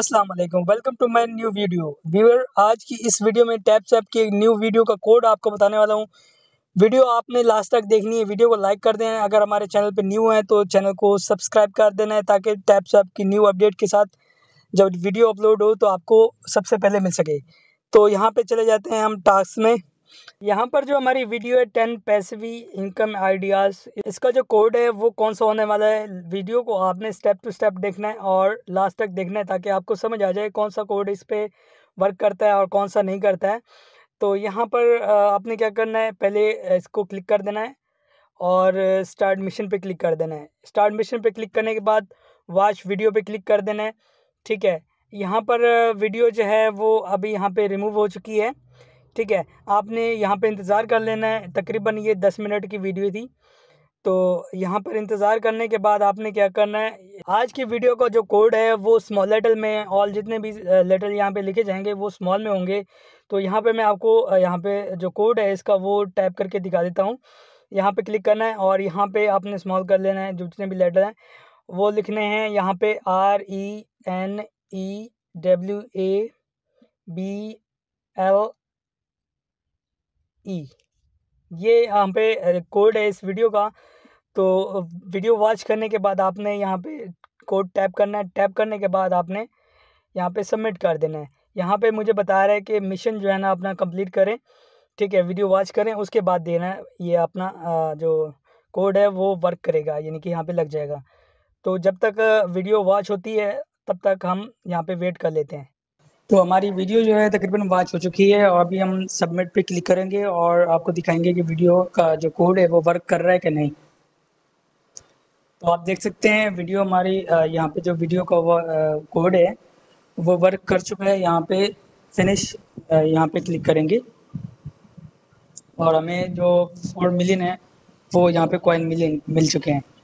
अस्सलाम वालेकुम welcome to my new video viewer आज की इस वीडियो में टैप सैप की एक न्यू वीडियो का कोड आपको बताने वाला हूँ वीडियो आपने लास्ट तक देखनी है वीडियो को लाइक कर देना है अगर हमारे चैनल पर न्यू है तो चैनल को सब्सक्राइब कर देना है ताकि टैप सैप की न्यू अपडेट के साथ जब वीडियो अपलोड हो तो आपको सबसे पहले मिल सके तो यहाँ पर चले जाते हैं हम टास्क में यहाँ पर जो हमारी वीडियो है टेन पैसिवी इनकम आइडियाज़ इसका जो कोड है वो कौन सा होने वाला है वीडियो को आपने स्टेप टू स्टेप देखना है और लास्ट तक देखना है ताकि आपको समझ आ जाए कौन सा कोड इस पर वर्क करता है और कौन सा नहीं करता है तो यहाँ पर आपने क्या करना है पहले इसको क्लिक कर देना है और स्टार्ट मिशन पे क्लिक कर देना है स्टार्ट मिशन पे क्लिक करने के बाद वॉच वीडियो पे क्लिक कर देना है ठीक है यहाँ पर वीडियो जो है वो अभी यहाँ पे रिमूव हो चुकी है ठीक है आपने यहाँ पे इंतज़ार कर लेना है तकरीबन ये दस मिनट की वीडियो थी तो यहाँ पर इंतज़ार करने के बाद आपने क्या करना है आज की वीडियो का जो कोड है वो स्मॉल लेटर में और जितने भी लेटर यहाँ पे लिखे जाएंगे वो स्मॉल में होंगे तो यहाँ पे मैं आपको यहाँ पे जो कोड है इसका वो टाइप करके दिखा देता हूँ यहाँ पे क्लिक करना है और यहाँ पे आपने स्मॉल कर लेना है जो जितने भी लेटर हैं वो लिखने हैं यहाँ पर R E N E W A B L E e. ये यहाँ पे कोड है इस वीडियो का तो वीडियो वॉच करने के बाद आपने यहाँ पे कोड टैप करना है टैप करने के बाद आपने यहाँ पे सबमिट कर देना है यहाँ पे मुझे बता रहा है कि मिशन जो है ना अपना कंप्लीट करें ठीक है वीडियो वॉच करें उसके बाद देना है ये अपना जो कोड है वो वर्क करेगा यानी कि यहाँ पे लग जाएगा तो जब तक वीडियो वॉच होती है तब तक हम यहाँ पे वेट कर लेते हैं तो हमारी वीडियो जो है तकरीबन वॉच हो चुकी है और अभी हम सबमिट पे क्लिक करेंगे और आपको दिखाएंगे कि वीडियो का जो कोड है वो वर्क कर रहा है कि नहीं तो आप देख सकते हैं वीडियो हमारी यहाँ पे जो वीडियो का कोड है वो वर्क कर चुका है यहाँ पे फिनिश यहाँ पे क्लिक करेंगे और हमें जो फोर मिलियन है वो यहाँ पे कॉइन मिलियन मिल चुके हैं